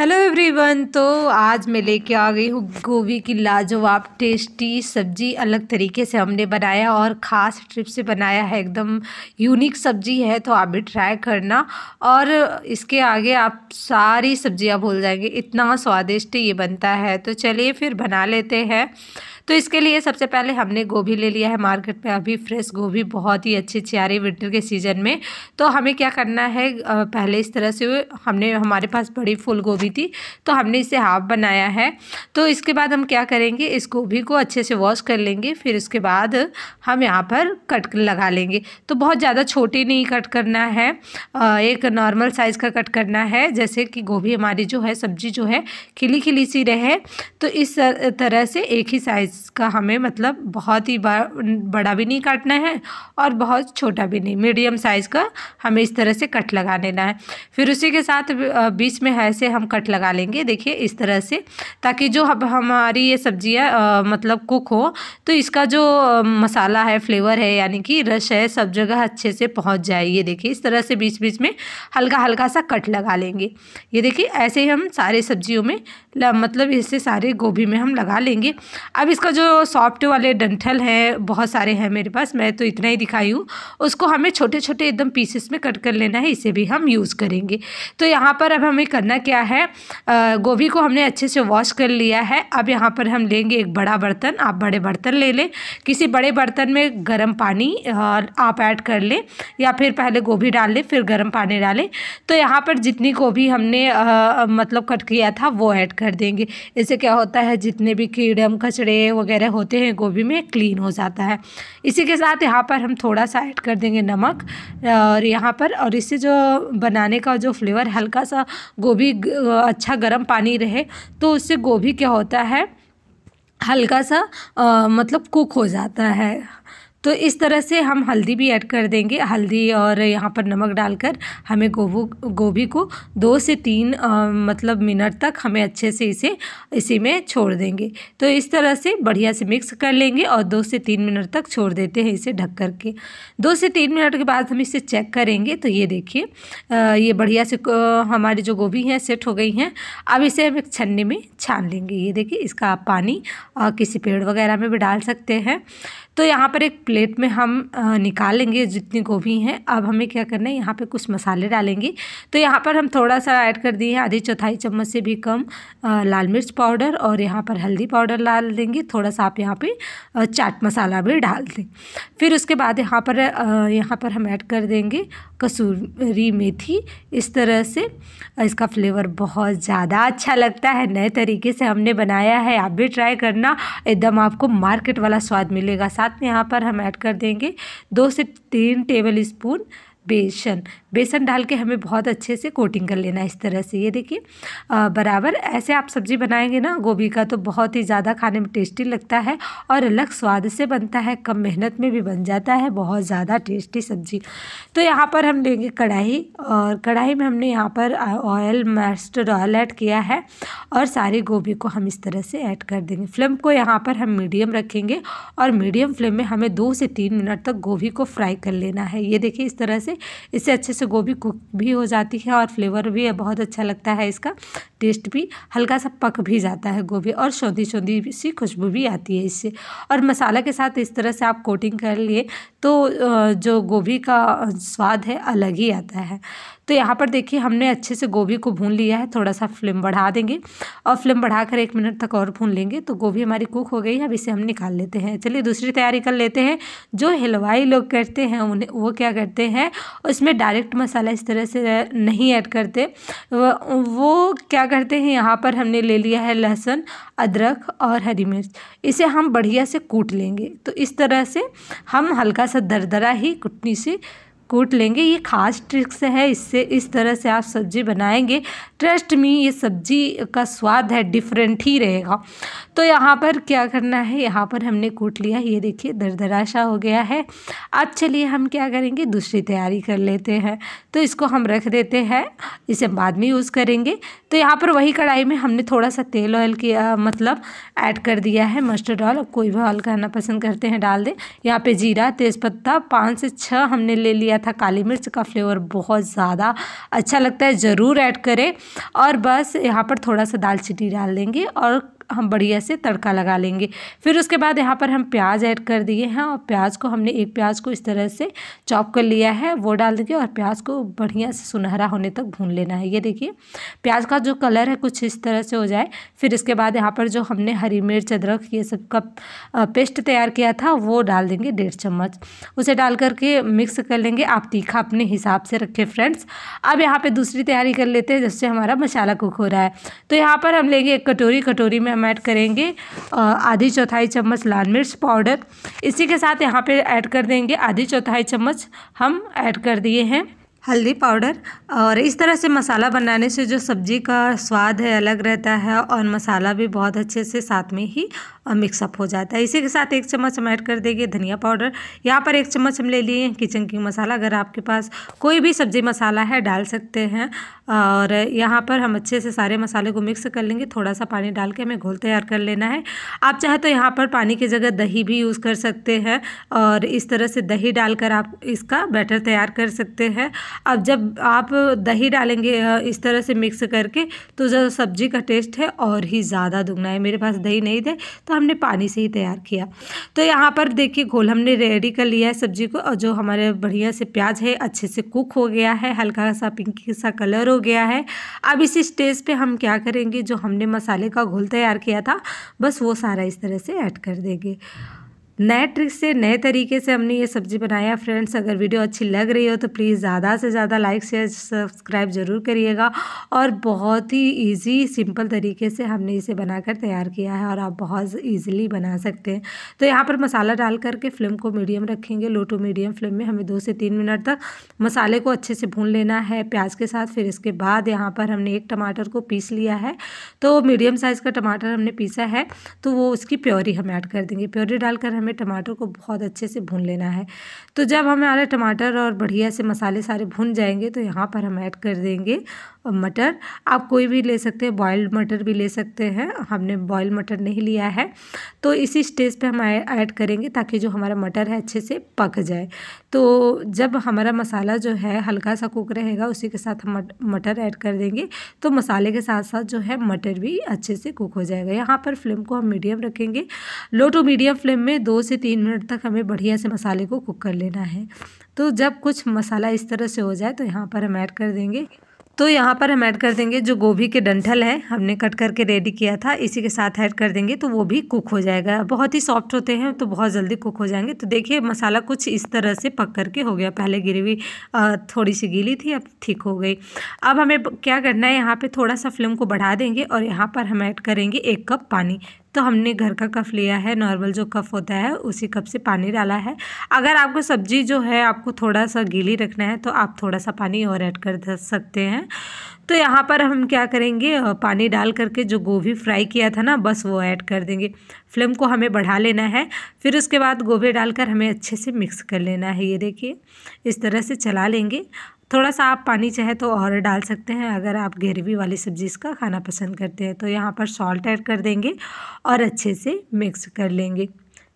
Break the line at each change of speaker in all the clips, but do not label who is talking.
hello everyone तो आज मैं लेके आ गई हूँ गोभी की लाजवाब टेस्टी सब्जी अलग तरीके से हमने बनाया और ख़ास ट्रिप से बनाया है एकदम यूनिक सब्जी है तो आप भी ट्राई करना और इसके आगे आप सारी सब्जियाँ भूल जाएंगे इतना स्वादिष्ट ये बनता है तो चलिए फिर बना लेते हैं तो इसके लिए सबसे पहले हमने गोभी ले लिया है मार्केट में अभी फ्रेश गोभी बहुत ही अच्छी अच्छी आ रही विंटर के सीज़न में तो हमें क्या करना है पहले इस तरह से हमने हमारे पास बड़ी फूल गोभी थी तो हमने इसे हाफ बनाया है तो इसके बाद हम क्या करेंगे इस गोभी को अच्छे से वॉश कर लेंगे फिर उसके बाद हम यहाँ पर कट लगा लेंगे तो बहुत ज़्यादा छोटी नहीं कट करना है एक नॉर्मल साइज़ का कट करना है जैसे कि गोभी हमारी जो है सब्ज़ी जो है खिली खिली सी रहे तो इस तरह से एक ही साइज़ इसका हमें मतलब बहुत ही बड़ा भी नहीं काटना है और बहुत छोटा भी नहीं मीडियम साइज़ का हमें इस तरह से कट लगा लेना है फिर उसी के साथ बीच में ऐसे हम कट लगा लेंगे देखिए इस तरह से ताकि जो हम हमारी ये सब्जियाँ मतलब कुक हो तो इसका जो मसाला है फ्लेवर है यानी कि रस है सब जगह अच्छे से पहुँच जाए ये देखिए इस तरह से बीच बीच में हल्का हल्का सा कट लगा लेंगे ये देखिए ऐसे ही हम सारे सब्जियों में मतलब इससे सारे गोभी में हम लगा लेंगे अब इसका इसका जो सॉफ्ट वाले डंठल है बहुत सारे हैं मेरे पास मैं तो इतना ही दिखाई हूँ उसको हमें छोटे छोटे एकदम पीसेस में कट कर लेना है इसे भी हम यूज़ करेंगे तो यहाँ पर अब हमें करना क्या है गोभी को हमने अच्छे से वॉश कर लिया है अब यहाँ पर हम लेंगे एक बड़ा बर्तन आप बड़े बर्तन ले लें किसी बड़े बर्तन में गर्म पानी आप ऐड कर लें या फिर पहले गोभी डाल लें फिर गर्म पानी डालें तो यहाँ पर जितनी गोभी हमने आ, मतलब कट किया था वो ऐड कर देंगे इससे क्या होता है जितने भी कीड़म कचड़े वगैरह होते हैं गोभी में क्लीन हो जाता है इसी के साथ यहाँ पर हम थोड़ा सा ऐड कर देंगे नमक और यहाँ पर और इससे जो बनाने का जो फ्लेवर हल्का सा गोभी अच्छा गर्म पानी रहे तो उससे गोभी क्या होता है हल्का सा आ, मतलब कुक हो जाता है तो इस तरह से हम हल्दी भी ऐड कर देंगे हल्दी और यहाँ पर नमक डालकर हमें गोभू गोभी को दो से तीन आ, मतलब मिनट तक हमें अच्छे से इसे इसी में छोड़ देंगे तो इस तरह से बढ़िया से मिक्स कर लेंगे और दो से तीन मिनट तक छोड़ देते हैं इसे ढक कर के दो से तीन मिनट के बाद हम इसे चेक करेंगे तो ये देखिए ये बढ़िया से हमारी जो गोभी हैं सेट हो गई हैं अब इसे हम एक छन्नी में छान लेंगे ये देखिए इसका आप पानी किसी पेड़ वगैरह में भी डाल सकते हैं तो यहाँ पर एक प्लेट में हम निकालेंगे जितनी गोभी हैं अब हमें क्या करना है यहाँ पर कुछ मसाले डालेंगे तो यहाँ पर हम थोड़ा सा ऐड कर दिए हैं आधी चौथाई चम्मच से भी कम लाल मिर्च पाउडर और यहाँ पर हल्दी पाउडर डाल देंगे थोड़ा सा आप यहाँ पर चाट मसाला भी डाल दें फिर उसके बाद यहाँ पर यहाँ पर हम ऐड कर देंगे कसूरी मेथी इस तरह से इसका फ्लेवर बहुत ज़्यादा अच्छा लगता है नए तरीके से हमने बनाया है आप भी ट्राई करना एकदम आपको मार्केट वाला स्वाद मिलेगा साथ साथ में यहाँ पर हम ऐड कर देंगे दो से तीन टेबल स्पून बेसन बेसन डाल के हमें बहुत अच्छे से कोटिंग कर लेना है इस तरह से ये देखिए बराबर ऐसे आप सब्ज़ी बनाएंगे ना गोभी का तो बहुत ही ज़्यादा खाने में टेस्टी लगता है और अलग स्वाद से बनता है कम मेहनत में भी बन जाता है बहुत ज़्यादा टेस्टी सब्ज़ी तो यहाँ पर हम लेंगे कढ़ाई और कढ़ाई में हमने यहाँ पर ऑयल मस्टर्ड ऑयल ऐड किया है और सारी गोभी को हम इस तरह से ऐड कर देंगे फ्लेम को यहाँ पर हम मीडियम रखेंगे और मीडियम फ्लेम में हमें दो से तीन मिनट तक गोभी को फ्राई कर लेना है ये देखिए इस तरह से इससे अच्छे से गोभी कुक भी हो जाती है और फ्लेवर भी बहुत अच्छा लगता है इसका टेस्ट भी हल्का सा पक भी जाता है गोभी और सौंधी सौंधी सी खुशबू भी आती है इससे और मसाला के साथ इस तरह से आप कोटिंग कर लिए तो जो गोभी का स्वाद है अलग ही आता है तो यहाँ पर देखिए हमने अच्छे से गोभी को भून लिया है थोड़ा सा फ्लेम बढ़ा देंगे और फ्लेम बढ़ाकर एक मिनट तक और भून लेंगे तो गोभी हमारी कुक हो गई है अब इसे हम निकाल लेते हैं चलिए दूसरी तैयारी कर लेते हैं जो हलवाई लोग करते हैं उन्हें वो क्या करते हैं उसमें डायरेक्ट मसाला इस तरह से नहीं ऐड करते वो क्या करते हैं यहाँ पर हमने ले लिया है लहसुन अदरक और हरी मिर्च इसे हम बढ़िया से कूट लेंगे तो इस तरह से हम हल्का सा दरदरा ही कुटनी से कूट लेंगे ये खास ट्रिक्स है इससे इस तरह से आप सब्जी बनाएंगे ट्रस्ट में ये सब्जी का स्वाद है डिफरेंट ही रहेगा तो यहाँ पर क्या करना है यहाँ पर हमने कूट लिया ये देखिए दरदराशा हो गया है अब चलिए हम क्या करेंगे दूसरी तैयारी कर लेते हैं तो इसको हम रख देते हैं इसे हम बाद में यूज़ करेंगे तो यहाँ पर वही कढ़ाई में हमने थोड़ा सा तेल ऑयल किया मतलब ऐड कर दिया है मस्टर्ड ऑयल कोई भी ऑयल करना पसंद करते हैं डाल दें यहाँ पर जीरा तेज़पत्ता पाँच से छः हमने ले लिया गया था काली मिर्च का फ्लेवर बहुत ज़्यादा अच्छा लगता है ज़रूर ऐड करें और बस यहाँ पर थोड़ा सा दालचीनी डाल देंगे और हम बढ़िया से तड़का लगा लेंगे फिर उसके बाद यहाँ पर हम प्याज ऐड कर दिए हैं और प्याज को हमने एक प्याज को इस तरह से चॉप कर लिया है वो डाल देंगे और प्याज को बढ़िया से सुनहरा होने तक भून लेना है ये देखिए प्याज का जो कलर है कुछ इस तरह से हो जाए फिर इसके बाद यहाँ पर जो हमने हरी मिर्च अदरक ये सब का पेस्ट तैयार किया था वो डाल देंगे डेढ़ चम्मच उसे डाल करके मिक्स कर लेंगे आप तीखा अपने हिसाब से रखें फ्रेंड्स अब यहाँ पर दूसरी तैयारी कर लेते हैं जिससे हमारा मसाला कुक हो रहा है तो यहाँ पर हम लेंगे एक कटोरी कटोरी में हम ऐड करेंगे आधी चौथाई चम्मच लाल मिर्च पाउडर इसी के साथ यहाँ पे ऐड कर देंगे आधी चौथाई चम्मच हम ऐड कर दिए हैं हल्दी पाउडर और इस तरह से मसाला बनाने से जो सब्ज़ी का स्वाद है अलग रहता है और मसाला भी बहुत अच्छे से साथ में ही मिक्सअप हो जाता है इसी के साथ एक चम्मच हम ऐड कर देंगे धनिया पाउडर यहाँ पर एक चम्मच हम ले लिए किचन किंग मसाला अगर आपके पास कोई भी सब्ज़ी मसाला है डाल सकते हैं और यहाँ पर हम अच्छे से सारे मसाले को मिक्स कर लेंगे थोड़ा सा पानी डाल के हमें घोल तैयार कर लेना है आप चाहे तो यहाँ पर पानी की जगह दही भी यूज़ कर सकते हैं और इस तरह से दही डालकर आप इसका बैटर तैयार कर सकते हैं अब जब आप दही डालेंगे इस तरह से मिक्स करके तो जो सब्जी का टेस्ट है और ही ज़्यादा दुगना है मेरे पास दही नहीं थे तो हमने पानी से ही तैयार किया तो यहाँ पर देखिए घोल हमने रेडी कर लिया है सब्जी को और जो हमारे बढ़िया से प्याज है अच्छे से कुक हो गया है हल्का सा पिंक सा कलर हो गया है अब इस स्टेज पे हम क्या करेंगे जो हमने मसाले का घोल तैयार किया था बस वो सारा इस तरह से ऐड कर देंगे नए ट्रिक से नए तरीके से हमने ये सब्ज़ी बनाया फ्रेंड्स अगर वीडियो अच्छी लग रही हो तो प्लीज़ ज़्यादा से ज़्यादा लाइक शेयर सब्सक्राइब ज़रूर करिएगा और बहुत ही ईजी सिंपल तरीके से हमने इसे बनाकर तैयार किया है और आप बहुत ईजिली बना सकते हैं तो यहाँ पर मसाला डाल करके फ्लेम को मीडियम रखेंगे लो टू मीडियम फ्लेम में हमें दो से तीन मिनट तक मसाले को अच्छे से भून लेना है प्याज के साथ फिर इसके बाद यहाँ पर हमने एक टमाटर को पीस लिया है तो मीडियम साइज़ का टमाटर हमने पीसा है तो वो उसकी प्योरी हम ऐड कर देंगे प्योरी डालकर हमें हमें टमाटर को बहुत अच्छे से भून लेना है तो जब हमारे टमाटर और बढ़िया से मसाले सारे भून जाएंगे तो यहाँ पर हम ऐड कर देंगे मटर आप कोई भी ले सकते हैं बॉयल्ड मटर भी ले सकते हैं हमने बॉयल मटर नहीं लिया है तो इसी स्टेज पे हम ऐड करेंगे ताकि जो हमारा मटर है अच्छे से पक जाए तो जब हमारा मसाला जो है हल्का सा कुक रहेगा उसी के साथ हम मटर ऐड कर देंगे तो मसाले के साथ साथ जो है मटर भी अच्छे से कुक हो जाएगा यहाँ पर फ्लेम को हम मीडियम रखेंगे लो टू मीडियम फ्लेम में दो से तीन मिनट तक हमें बढ़िया से मसाले को कुक कर लेना है तो जब कुछ मसाला इस तरह से हो जाए तो यहाँ पर हम ऐड कर देंगे तो यहाँ पर हम ऐड कर देंगे जो गोभी के डंठल हैं हमने कट करके रेडी किया था इसी के साथ ऐड कर देंगे तो वो भी कुक हो जाएगा बहुत ही सॉफ्ट होते हैं तो बहुत जल्दी कुक हो जाएंगे तो देखिए मसाला कुछ इस तरह से पक करके हो गया पहले गिरी थोड़ी सी गीली थी अब ठीक हो गई अब हमें क्या करना है यहाँ पर थोड़ा सा फ्लेम को बढ़ा देंगे और यहाँ पर हम ऐड करेंगे एक कप पानी तो हमने घर का कफ़ लिया है नॉर्मल जो कफ होता है उसी कप से पानी डाला है अगर आपको सब्ज़ी जो है आपको थोड़ा सा गीली रखना है तो आप थोड़ा सा पानी और ऐड कर सकते हैं तो यहाँ पर हम क्या करेंगे पानी डाल करके जो गोभी फ्राई किया था ना बस वो ऐड कर देंगे फ्लेम को हमें बढ़ा लेना है फिर उसके बाद गोभी डालकर हमें अच्छे से मिक्स कर लेना है ये देखिए इस तरह से चला लेंगे थोड़ा सा आप पानी चाहे तो और डाल सकते हैं अगर आप ग्रेवी वाली सब्जी इसका खाना पसंद करते हैं तो यहाँ पर सॉल्ट ऐड कर देंगे और अच्छे से मिक्स कर लेंगे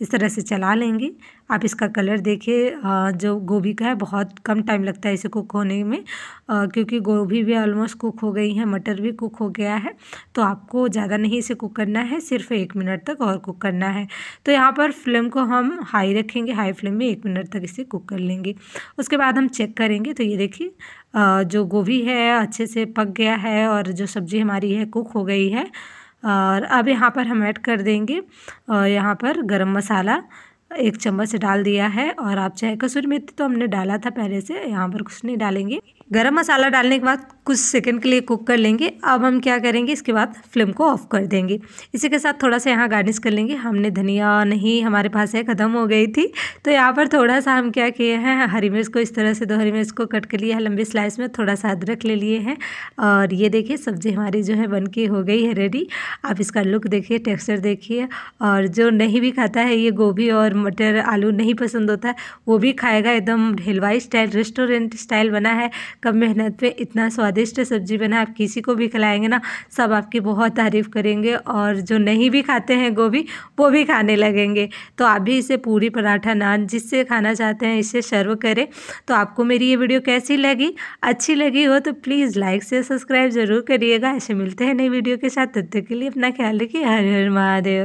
इस तरह से चला लेंगे आप इसका कलर देखिए जो गोभी का है बहुत कम टाइम लगता है इसे कुक होने में क्योंकि गोभी भी ऑलमोस्ट कुक हो गई है मटर भी कुक हो गया है तो आपको ज़्यादा नहीं इसे कुक करना है सिर्फ एक मिनट तक और कुक करना है तो यहाँ पर फ्लेम को हम हाई रखेंगे हाई फ्लेम में एक मिनट तक इसे कुक कर लेंगे उसके बाद हम चेक करेंगे तो ये देखिए जो गोभी है अच्छे से पक गया है और जो सब्ज़ी हमारी है कुक हो गई है और अब यहाँ पर हम ऐड कर देंगे और यहाँ पर गरम मसाला एक चम्मच डाल दिया है और आप चाहे कसूरी मेथी तो हमने डाला था पहले से यहाँ पर कुछ नहीं डालेंगे गरम मसाला डालने के बाद कुछ सेकंड के लिए कुक कर लेंगे अब हम क्या करेंगे इसके बाद फ्लेम को ऑफ कर देंगे इसी के साथ थोड़ा सा यहाँ गार्निश कर लेंगे हमने धनिया नहीं हमारे पास है ख़त्म हो गई थी तो यहाँ पर थोड़ा सा हम क्या किए हैं हरी मिर्च को इस तरह से दो हरी मिर्च को कट कर लिया है लंबी स्लाइस में थोड़ा सा अदरक ले लिए हैं और ये देखिए सब्ज़ी हमारी जो है बन के हो गई है रेडी आप इसका लुक देखिए टेक्सचर देखिए और जो नहीं भी खाता है ये गोभी और मटर आलू नहीं पसंद होता है वो भी खाएगा एकदम हिलवाई स्टाइल रेस्टोरेंट स्टाइल बना है कम मेहनत पे इतना स्वाद स्वादिष्ट सब्जी बना आप किसी को भी खिलाएंगे ना सब आपकी बहुत तारीफ़ करेंगे और जो नहीं भी खाते हैं गोभी वो भी खाने लगेंगे तो आप भी इसे पूरी पराठा नान जिससे खाना चाहते हैं इसे सर्व करें तो आपको मेरी ये वीडियो कैसी लगी अच्छी लगी हो तो प्लीज़ लाइक से सब्सक्राइब ज़रूर करिएगा ऐसे मिलते हैं नई वीडियो के साथ तब तक के लिए अपना ख्याल रखिए हर हर महादेव